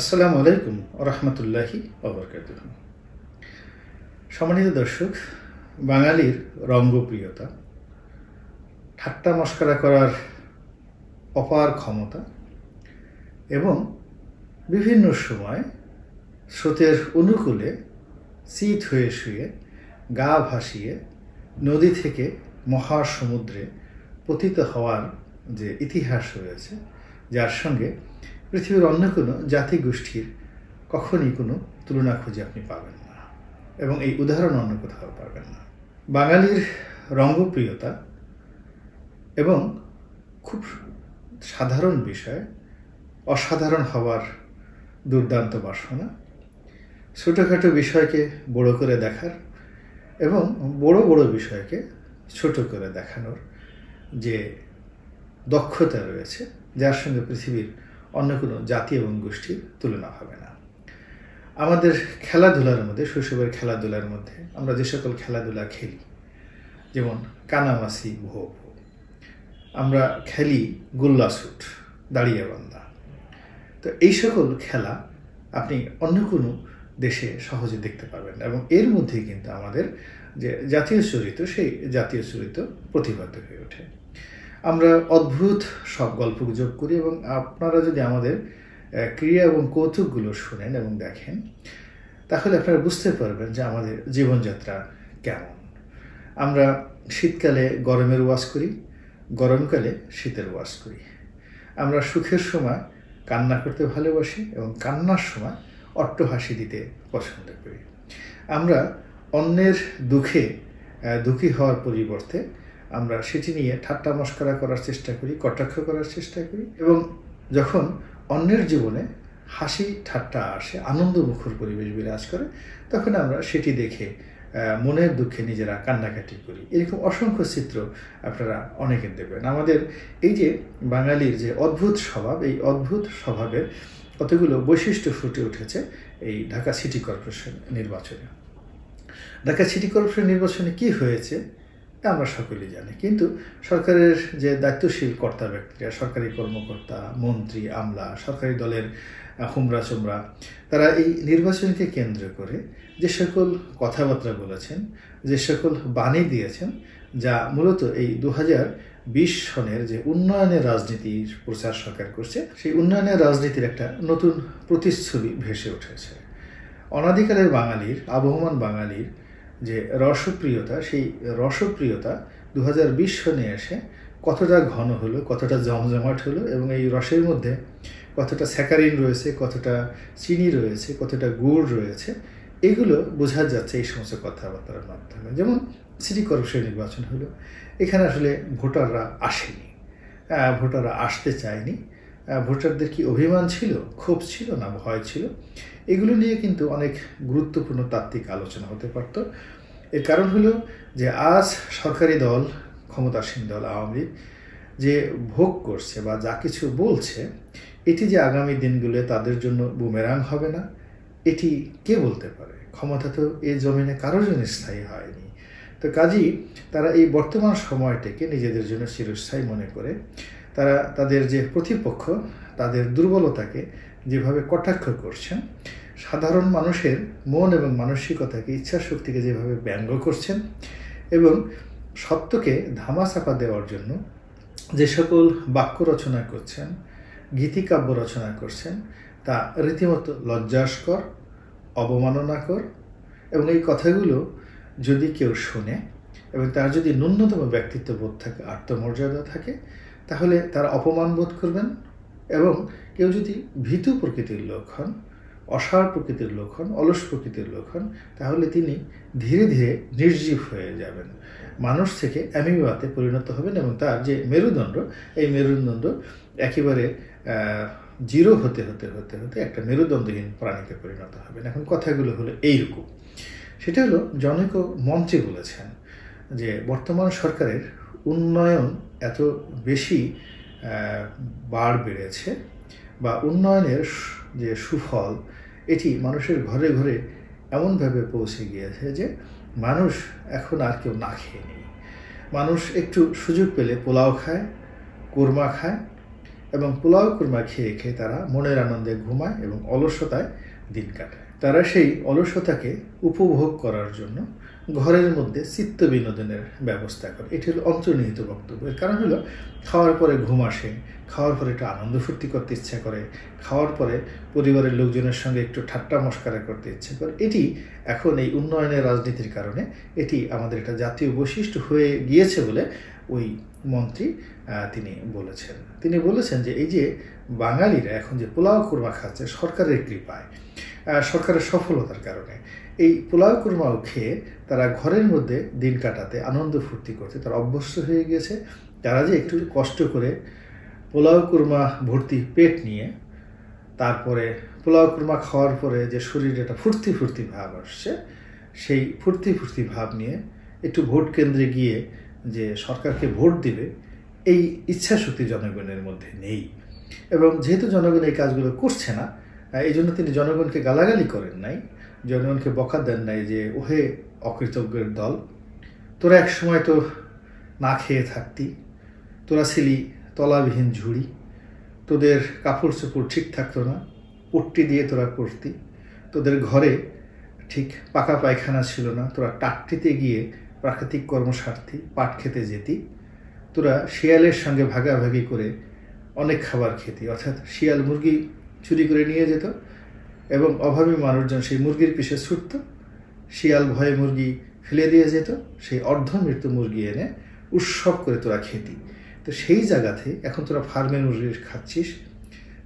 আসসালামু আলাইকুম রহমতুল্লাহি অবরকাত সম্মানিত দর্শক বাঙালির রঙ্গপ্রিয়তা ঠাট্টা মস্করা করার অপার ক্ষমতা এবং বিভিন্ন সময় স্রোতের অনুকূলে চিত হয়ে শুয়ে গা ভাসিয়ে নদী থেকে মহাসমুদ্রে পতিত হওয়ার যে ইতিহাস রয়েছে যার সঙ্গে পৃথিবীর অন্য কোনো জাতি গোষ্ঠীর কখনই কোনো তুলনা খুঁজে আপনি পাবেন না এবং এই উদাহরণ অন্য কোথাও পাবেন না বাঙালির রঙ্গপ্রিয়তা এবং খুব সাধারণ বিষয় অসাধারণ হওয়ার দুর্দান্ত বাসনা ছোটোখাটো বিষয়কে বড় করে দেখার এবং বড় বড় বিষয়কে ছোট করে দেখানোর যে দক্ষতা রয়েছে যার সঙ্গে পৃথিবীর অন্য কোনো জাতি এবং গোষ্ঠীর তুলনা হবে না আমাদের খেলাধুলার মধ্যে শৈশবের খেলাধুলার মধ্যে আমরা যে সকল খেলাধুলা খেলি যেমন কানামাসি ভো আমরা খেলি গোল্লাসুট দাঁড়িয়াবান্দা তো এই সকল খেলা আপনি অন্য কোনো দেশে সহজে দেখতে পাবেন এবং এর মধ্যেই কিন্তু আমাদের যে জাতীয় চরিত্র সেই জাতীয় চরিত্র প্রতিবাদ হয়ে ওঠে আমরা অদ্ভুত সব গল্প গুজব করি এবং আপনারা যদি আমাদের ক্রিয়া এবং কৌতুকগুলো শুনেন এবং দেখেন তাহলে আপনারা বুঝতে পারবেন যে আমাদের জীবনযাত্রা কেমন আমরা শীতকালে গরমের ওয়াশ করি গরমকালে শীতের ওয়াশ করি আমরা সুখের সময় কান্না করতে ভালোবাসি এবং কান্নার সময় অট্টহাসি দিতে পছন্দ করি আমরা অন্যের দুঃখে দুঃখী হওয়ার পরিবর্তে আমরা সেটি নিয়ে ঠাট্টা মস্করা করার চেষ্টা করি কটাক্ষ করার চেষ্টা করি এবং যখন অন্যের জীবনে হাসি ঠাট্টা আসে আনন্দ মুখর পরিবেশ বিরাজ করে তখন আমরা সেটি দেখে মনের দুঃখে নিজেরা কান্নাকাটি করি এরকম অসংখ্য চিত্র আপনারা অনেকে দেবেন আমাদের এই যে বাঙালির যে অদ্ভুত স্বভাব এই অদ্ভুত স্বভাবের কতগুলো বৈশিষ্ট্য ফুটে উঠেছে এই ঢাকা সিটি কর্পোরেশন নির্বাচনে ঢাকা সিটি কর্পোরেশন নির্বাচনে কি হয়েছে আমরা সকলেই জানি কিন্তু সরকারের যে দায়িত্বশীল কর্তা ব্যক্তিরা সরকারি কর্মকর্তা মন্ত্রী আমলা সরকারি দলের হুমরা চুমরা তারা এই নির্বাচনকে কেন্দ্র করে যে সকল কথাবার্তা বলেছেন যে সকল বাণী দিয়েছেন যা মূলত এই দু বিশ সনের যে উন্নয়নের রাজনীতির প্রচার সরকার করছে সেই উন্নয়নের রাজনীতির একটা নতুন প্রতিচ্ছবি ভেসে উঠেছে অনাদিকালের বাঙালির আবহমান বাঙালির যে রসপ্রিয়তা সেই রসপ্রিয়তা দু হাজার বিশ সনে এসে কতটা ঘন হলো কতটা জমজমাট হলো এবং এই রসের মধ্যে কতটা স্যাকারিন রয়েছে কতটা চিনি রয়েছে কতটা গুড় রয়েছে এগুলো বোঝা যাচ্ছে এই সমস্ত কথাবার্তার মাধ্যমে যেমন সিটি কর্পোরেশন নির্বাচন হলো এখানে আসলে ভোটাররা আসেনি ভোটাররা আসতে চায়নি ভোটারদের কি অভিমান ছিল ক্ষোভ ছিল না ভয় ছিল এগুলো নিয়ে কিন্তু অনেক গুরুত্বপূর্ণ তাত্ত্বিক আলোচনা হতে পারত এর কারণ হলো যে আজ সরকারি দল ক্ষমতাসীন দল আওয়ামী লীগ যে ভোগ করছে বা যা কিছু বলছে এটি যে আগামী দিনগুলো তাদের জন্য বুমেরাং হবে না এটি কে বলতে পারে ক্ষমতা তো এই জমিনে কারোর জন্য স্থায়ী হয়নি তো কাজেই তারা এই বর্তমান সময়টিকে নিজেদের জন্য চিরস্থায়ী মনে করে তারা তাদের যে প্রতিপক্ষ তাদের দুর্বলতাকে যেভাবে কটাক্ষ করছেন সাধারণ মানুষের মন এবং মানসিকতাকে ইচ্ছা শক্তিকে যেভাবে ব্যঙ্গ করছেন এবং সত্যকে ধামাচাপা দেওয়ার জন্য যে সকল বাক্য রচনা করছেন গীতিকাব্য রচনা করছেন তা রীতিমতো লজ্জাস্কর অবমাননাকর এবং এই কথাগুলো যদি কেউ শোনে এবং তার যদি ন্যূনতম ব্যক্তিত্ব বোধ থাকে আত্মমর্যাদা থাকে তাহলে তারা অপমান বোধ করবেন এবং কেউ যদি ভীতু প্রকৃতির লোক হন অসার প্রকৃতির লক্ষণ অলস প্রকৃতির লক্ষণ তাহলে তিনি ধীরে ধীরে নির্জীব হয়ে যাবেন মানুষ থেকে অ্যামিবাতে পরিণত হবেন এবং তার যে মেরুদণ্ড এই মেরুদণ্ড একেবারে জিরো হতে হতে হতে হতে একটা মেরুদণ্ডহীন প্রাণীতে পরিণত হবেন এখন কথাগুলো হলো এইরকম সেটা হলো জনৈক মঞ্চে বলেছেন যে বর্তমান সরকারের উন্নয়ন এত বেশি বাড় বেড়েছে বা উন্নয়নের যে সুফল এটি মানুষের ঘরে ঘরে এমনভাবে পৌঁছে গিয়েছে যে মানুষ এখন আর কেউ না খেয়ে নেই মানুষ একটু সুযোগ পেলে পোলাও খায় কুরমা খায় এবং পোলাও কুরমা খেয়ে খেয়ে তারা মনের আনন্দে ঘুমায় এবং অলসতায় দিন কাটায় তারা সেই অলসতাকে উপভোগ করার জন্য ঘরের মধ্যে চিত্ত বিনোদনের ব্যবস্থা করে এটি হলো অন্তর্নিহিত বক্তব্য কারণ হলো খাওয়ার পরে ঘুম আসে খাওয়ার পরে একটু আনন্দ ফুর্তি করতে ইচ্ছা করে খাওয়ার পরে পরিবারের লোকজনের সঙ্গে একটু ঠাট্টা মস্কার করতে ইচ্ছে করে এটি এখন এই উন্নয়নের রাজনীতির কারণে এটি আমাদের একটা জাতীয় বৈশিষ্ট্য হয়ে গিয়েছে বলে ওই মন্ত্রী তিনি বলেছেন তিনি বলেছেন যে এই যে বাঙালিরা এখন যে পোলাও কোরমা খাচ্ছে সরকারের কৃপায় সরকারের সফলতার কারণে এই পোলাও কুরমাও খেয়ে তারা ঘরের মধ্যে দিন কাটাতে আনন্দ ফুর্তি করতে তারা অভ্যস্ত হয়ে গেছে তারা যে একটু কষ্ট করে পোলাও কুরমা ভর্তি পেট নিয়ে তারপরে পোলাও কুরমা খাওয়ার পরে যে শরীরে একটা ফুর্তি ফুর্তি ভাব আসছে সেই ফুর্তি ফুর্তি ভাব নিয়ে একটু ভোট কেন্দ্রে গিয়ে যে সরকারকে ভোট দিবে এই ইচ্ছাশক্তি জনগণের মধ্যে নেই এবং যেহেতু জনগণ এই কাজগুলো করছে না হ্যাঁ, এই জন্য তিনি জনগণকে গালাগালি করেন নাই জনগণকে বকা দেন নাই যে ওহে অকৃতজ্ঞের দল তোরা এক সময় তো না খেয়ে থাকতি তোরা ছিলি তলাবিহীন ঝুড়ি তোদের কাপড় চোপড় ঠিক থাকতো না পট্টি দিয়ে তোরা করতি তোদের ঘরে ঠিক পাকা পায়খানা ছিল না তোরা টাটটিতে গিয়ে প্রাকৃতিক কর্মস্বার্থী পাট খেতে যেতি তোরা শিয়ালের সঙ্গে ভাগাভাগি করে অনেক খাবার খেতি অর্থাৎ শিয়াল মুরগি চুরি করে নিয়ে যেত এবং অভাবী মানুষজন সেই মুরগির পিছে ছুটত শিয়াল ভয়ে মুরগি ফেলে দিয়ে যেত সেই অর্ধ মৃত্যু মুরগি এনে উৎসব করে তোরা খেতি তো সেই জায়গাতে এখন তোরা ফার্মে মুরগি খাচ্ছিস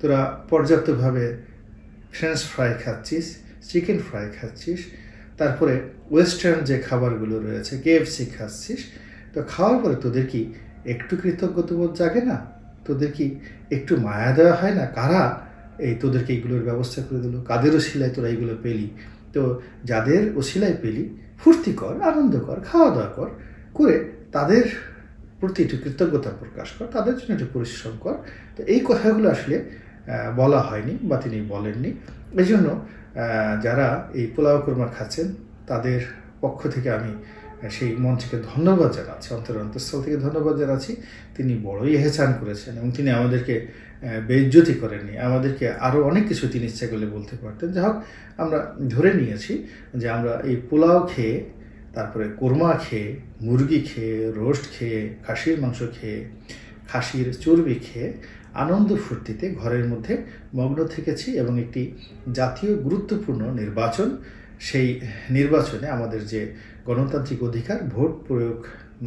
তোরা পর্যাপ্তভাবে ফ্রেঞ্চ ফ্রাই খাচ্ছিস চিকেন ফ্রাই খাচ্ছিস তারপরে ওয়েস্টার্ন যে খাবারগুলো রয়েছে কেএফসি খাচ্ছিস তো খাওয়ার পরে তোদের কি একটু কৃতজ্ঞতাবোধ জাগে না তোদের কি একটু মায়া দেওয়া হয় না কারা এই তোদেরকে এইগুলোর ব্যবস্থা করে দিল কাদেরও শিলায় তোরা এইগুলো পেলি তো যাদের ও শিলায় পেলি ফুর্তি কর আনন্দ কর খাওয়া দাওয়া কর করে তাদের প্রতি একটু কৃতজ্ঞতা প্রকাশ কর তাদের জন্য একটু পরিশ্রম কর তো এই কথাগুলো আসলে বলা হয়নি বা তিনি বলেননি এই জন্য যারা এই পোলাও কোরমা খাচ্ছেন তাদের পক্ষ থেকে আমি সেই মঞ্চকে ধন্যবাদ জানাচ্ছি অন্তর অন্তঃস্থল থেকে ধন্যবাদ জানাচ্ছি তিনি বড়ই এহেসান করেছেন এবং তিনি আমাদেরকে বেজ্জতি করেননি আমাদেরকে আরও অনেক কিছু তিনি ইচ্ছা করলে বলতে পারতেন যাই হোক আমরা ধরে নিয়েছি যে আমরা এই পোলাও খেয়ে তারপরে কোরমা খেয়ে মুরগি খেয়ে রোস্ট খেয়ে খাসির মাংস খেয়ে খাসির চর্বি খেয়ে আনন্দ ফুর্তিতে ঘরের মধ্যে মগ্ন থেকেছি এবং একটি জাতীয় গুরুত্বপূর্ণ নির্বাচন সেই নির্বাচনে আমাদের যে গণতান্ত্রিক অধিকার ভোট প্রয়োগ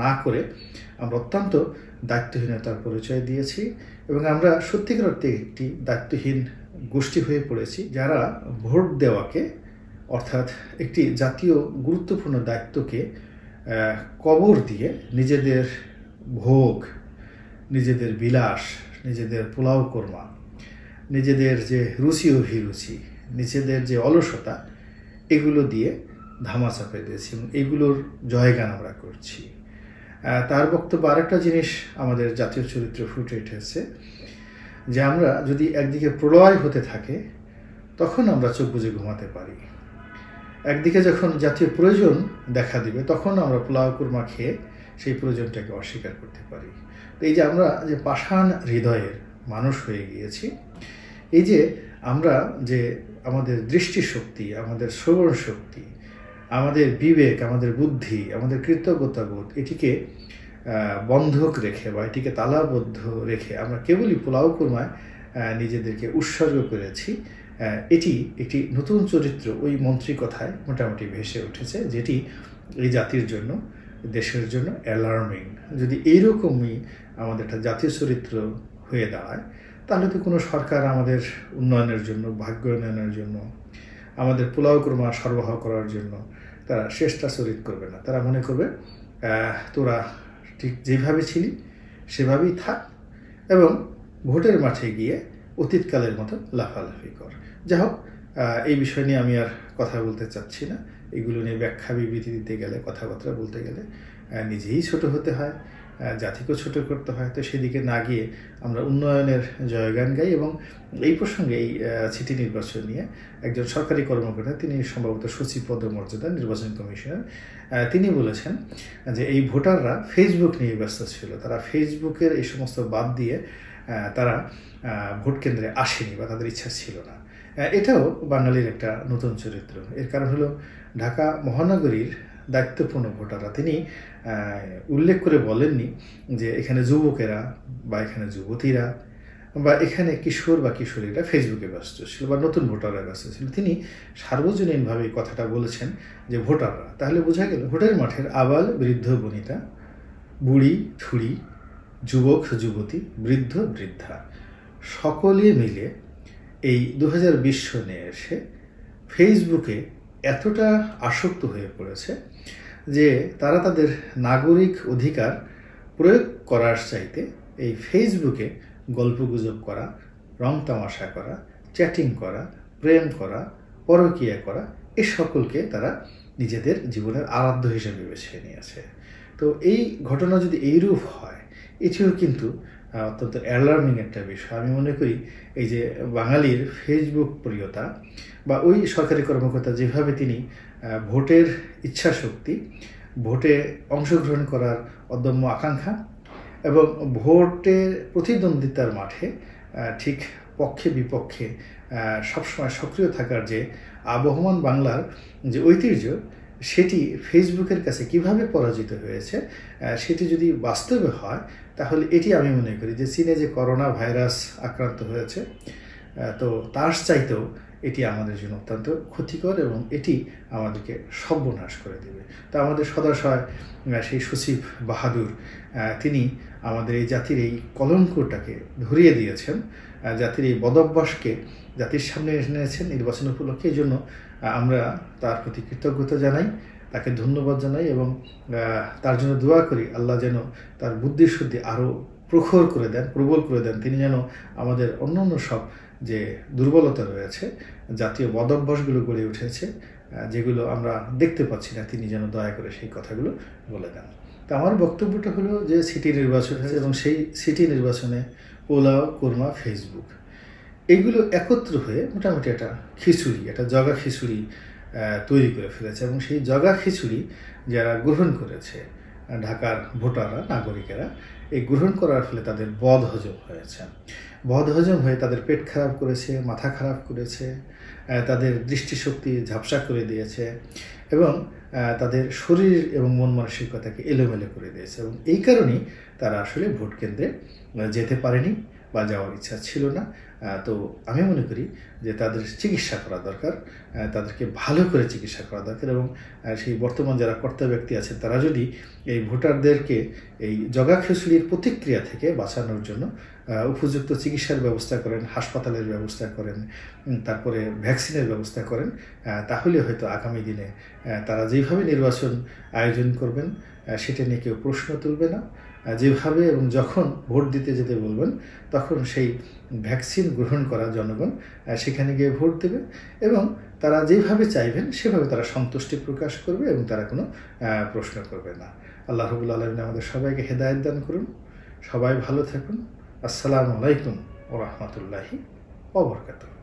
না করে আমরা অত্যন্ত দায়িত্বহীনতার পরিচয় দিয়েছি এবং আমরা সত্যিকার অর্থে একটি দায়িত্বহীন গোষ্ঠী হয়ে পড়েছি যারা ভোট দেওয়াকে অর্থাৎ একটি জাতীয় গুরুত্বপূর্ণ দায়িত্বকে কবর দিয়ে নিজেদের ভোগ নিজেদের বিলাস নিজেদের পোলাও কর্মা নিজেদের যে রুচি অভিরুচি নিজেদের যে অলসতা এগুলো দিয়ে ধামা চাপে দিয়েছি এবং এগুলোর জয়গান আমরা করছি তার বক্তব্য আরেকটা জিনিস আমাদের জাতীয় চরিত্র ফুটে উঠেছে যে আমরা যদি একদিকে প্রলয় হতে থাকে তখন আমরা চোখ বুঝে ঘুমাতে পারি একদিকে যখন জাতীয় প্রয়োজন দেখা দিবে তখন আমরা পোলাও কুরমা খেয়ে সেই প্রয়োজনটাকে অস্বীকার করতে পারি তো এই যে আমরা যে পাষাণ হৃদয়ের মানুষ হয়ে গিয়েছি এই যে আমরা যে আমাদের দৃষ্টিশক্তি আমাদের শ্রবণ শক্তি আমাদের বিবেক আমাদের বুদ্ধি আমাদের কৃতজ্ঞতাবোধ এটিকে বন্ধক রেখে বা এটিকে তালাবদ্ধ রেখে আমরা কেবলই পোলাও কুরমায় নিজেদেরকে উৎসর্গ করেছি এটি একটি নতুন চরিত্র ওই মন্ত্রী কথায় মোটামুটি ভেসে উঠেছে যেটি এই জাতির জন্য দেশের জন্য অ্যালার্মিং যদি এইরকমই আমাদের একটা জাতীয় চরিত্র হয়ে দাঁড়ায় তাহলে তো কোনো সরকার আমাদের উন্নয়নের জন্য ভাগ্য উন্নয়নের জন্য আমাদের পোলাও কর্মা সরবরাহ করার জন্য তারা চেষ্টা চরিত করবে না তারা মনে করবে তোরা ঠিক যেভাবে ছিলি সেভাবেই থাক এবং ভোটের মাঠে গিয়ে অতীতকালের মতো লাফালাফি কর যাই হোক এই বিষয় নিয়ে আমি আর কথা বলতে চাচ্ছি না এগুলো নিয়ে ব্যাখ্যা বিবৃতি দিতে গেলে কথাবার্তা বলতে গেলে নিজেই ছোট হতে হয় জাতিকেও ছোট করতে হয় তো সেদিকে না গিয়ে আমরা উন্নয়নের জয়গান গাই এবং এই প্রসঙ্গে এই সিটি নির্বাচন নিয়ে একজন সরকারি কর্মকর্তা তিনি সম্ভবত সচিব পদমর্যাদা নির্বাচন কমিশনার তিনি বলেছেন যে এই ভোটাররা ফেসবুক নিয়ে ব্যস্ত ছিল তারা ফেসবুকের এই সমস্ত বাদ দিয়ে তারা ভোট কেন্দ্রে আসেনি বা তাদের ইচ্ছা ছিল না এটাও বাঙালির একটা নতুন চরিত্র এর কারণ হলো ঢাকা মহানগরীর দায়িত্বপূর্ণ ভোটাররা তিনি উল্লেখ করে বলেননি যে এখানে যুবকেরা বা এখানে যুবতীরা বা এখানে কিশোর বা কিশোরীরা ফেসবুকে ব্যস্ত ছিল বা নতুন ভোটাররা ব্যস্ত ছিল তিনি সার্বজনীনভাবে কথাটা বলেছেন যে ভোটাররা তাহলে বোঝা গেল ভোটের মাঠের আবাল বৃদ্ধ বনিতা বুড়ি থুড়ি যুবক যুবতী বৃদ্ধ বৃদ্ধা সকলে মিলে এই দু সনে এসে ফেসবুকে এতটা আসক্ত হয়ে পড়েছে যে তারা তাদের নাগরিক অধিকার প্রয়োগ করার চাইতে এই ফেসবুকে গল্পগুজব করা রং তামাশা করা চ্যাটিং করা প্রেম করা পরকীয়া করা এ সকলকে তারা নিজেদের জীবনের আরাধ্য হিসেবে বেছে নিয়েছে তো এই ঘটনা যদি এইরূপ হয় এটিও কিন্তু অত্যন্ত অ্যালার্মিং একটা বিষয় আমি মনে করি এই যে বাঙালির ফেসবুক প্রিয়তা বা ওই সরকারি কর্মকর্তা যেভাবে তিনি ভোটের ইচ্ছা শক্তি ভোটে অংশগ্রহণ করার অদম্য আকাঙ্ক্ষা এবং ভোটের প্রতিদ্বন্দ্বিতার মাঠে ঠিক পক্ষে বিপক্ষে সবসময় সক্রিয় থাকার যে আবহমান বাংলার যে ঐতিহ্য সেটি ফেসবুকের কাছে কিভাবে পরাজিত হয়েছে সেটি যদি বাস্তবে হয় তাহলে এটি আমি মনে করি যে চীনে যে করোনা ভাইরাস আক্রান্ত হয়েছে তো তার চাইতেও এটি আমাদের জন্য অত্যন্ত ক্ষতিকর এবং এটি আমাদেরকে সর্বনাশ করে দেবে তো আমাদের সদাশয় সেই সচিব বাহাদুর তিনি আমাদের এই জাতির এই কলঙ্কটাকে ধরিয়ে দিয়েছেন জাতির এই বদভ্যাসকে জাতির সামনে এনেছেন নির্বাচন উপলক্ষে এই জন্য আমরা তার প্রতি কৃতজ্ঞতা জানাই তাকে ধন্যবাদ জানাই এবং তার জন্য দোয়া করি আল্লাহ যেন তার বুদ্ধির শুদ্ধি আরও প্রখর করে দেন প্রবল করে দেন তিনি যেন আমাদের অন্য অন্য সব যে দুর্বলতা রয়েছে জাতীয় বদভ্যাসগুলো গড়ে উঠেছে যেগুলো আমরা দেখতে পাচ্ছি না তিনি যেন দয়া করে সেই কথাগুলো বলে দেন তা আমার বক্তব্যটা হলো যে সিটি নির্বাচন এবং সেই সিটি নির্বাচনে ওলা কোরমা ফেসবুক এগুলো একত্র হয়ে মোটামুটি একটা খিচুড়ি একটা জগা খিচুড়ি তৈরি করে ফেলেছে এবং সেই জগা খিচুড়ি যারা গ্রহণ করেছে ঢাকার ভোটাররা নাগরিকেরা এই গ্রহণ করার ফলে তাদের বদ হজম হয়েছে বদ হজম হয়ে তাদের পেট খারাপ করেছে মাথা খারাপ করেছে তাদের দৃষ্টিশক্তি ঝাপসা করে দিয়েছে এবং তাদের শরীর এবং মন মানসিকতাকে এলোমেলো করে দিয়েছে এবং এই কারণেই তারা আসলে ভোট কেন্দ্রে যেতে পারেনি বা যাওয়ার ইচ্ছা ছিল না তো আমি মনে করি যে তাদের চিকিৎসা করা দরকার তাদেরকে ভালো করে চিকিৎসা করা দরকার এবং সেই বর্তমান যারা কর্তা ব্যক্তি আছেন তারা যদি এই ভোটারদেরকে এই জগা খিচুড়ির প্রতিক্রিয়া থেকে বাঁচানোর জন্য উপযুক্ত চিকিৎসার ব্যবস্থা করেন হাসপাতালের ব্যবস্থা করেন তারপরে ভ্যাকসিনের ব্যবস্থা করেন তাহলে হয়তো আগামী দিনে তারা যে যেভাবে নির্বাচন আয়োজন করবেন সেটা নিয়ে কেউ প্রশ্ন তুলবে না যেভাবে এবং যখন ভোট দিতে যেতে বলবেন তখন সেই ভ্যাকসিন গ্রহণ করা জনগণ সেখানে গিয়ে ভোট দেবে এবং তারা যেভাবে চাইবেন সেভাবে তারা সন্তুষ্টি প্রকাশ করবে এবং তারা কোনো প্রশ্ন করবে না আল্লাহ রবুল্লা আলমিন আমাদের সবাইকে হেদায়ত দান করুন সবাই ভালো থাকুন আসসালামু আলাইকুম ও রহমতুল্লাহি অবরকাতুহ